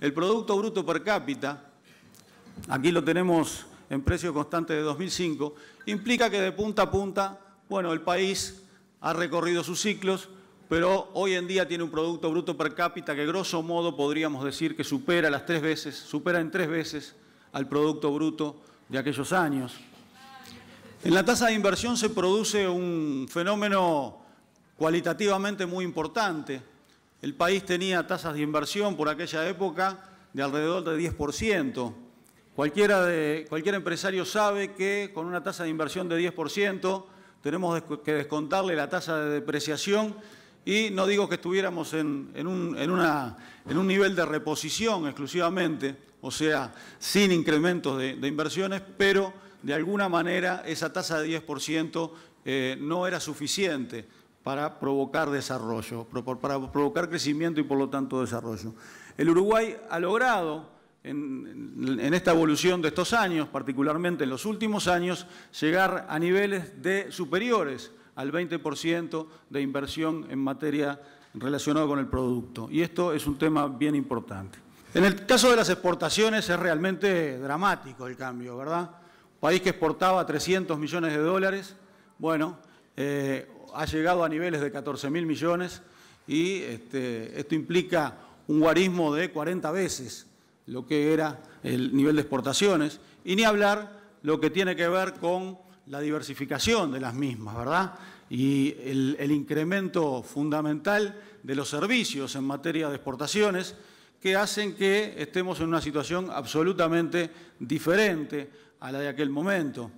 El Producto Bruto Per cápita, aquí lo tenemos en precio constante de 2005, implica que de punta a punta, bueno, el país ha recorrido sus ciclos, pero hoy en día tiene un Producto Bruto Per cápita que grosso modo podríamos decir que supera las tres veces, supera en tres veces al Producto Bruto de aquellos años. En la tasa de inversión se produce un fenómeno cualitativamente muy importante. El país tenía tasas de inversión por aquella época de alrededor de 10%. Cualquiera de, cualquier empresario sabe que con una tasa de inversión de 10% tenemos que descontarle la tasa de depreciación y no digo que estuviéramos en, un, en, un, nivel de reposición exclusivamente, o sea, sin incrementos de, inversiones, pero de alguna manera esa tasa de 10% eh, no era suficiente para provocar desarrollo, para provocar crecimiento y por lo tanto desarrollo. El Uruguay ha logrado en, esta evolución de estos años, particularmente en los últimos años, llegar a niveles de superiores al 20% de inversión en materia relacionada con el producto. Y esto es un tema bien importante. En el caso de las exportaciones es realmente dramático el cambio, ¿verdad? Un país que exportaba 300 millones de dólares, bueno, eh, ha llegado a niveles de 14 mil millones y este, esto implica un guarismo de 40 veces lo que era el nivel de exportaciones, y ni hablar lo que tiene que ver con la diversificación de las mismas, ¿verdad? Y el incremento fundamental de los servicios en materia de exportaciones que hacen que estemos en una situación absolutamente diferente a la de aquel momento.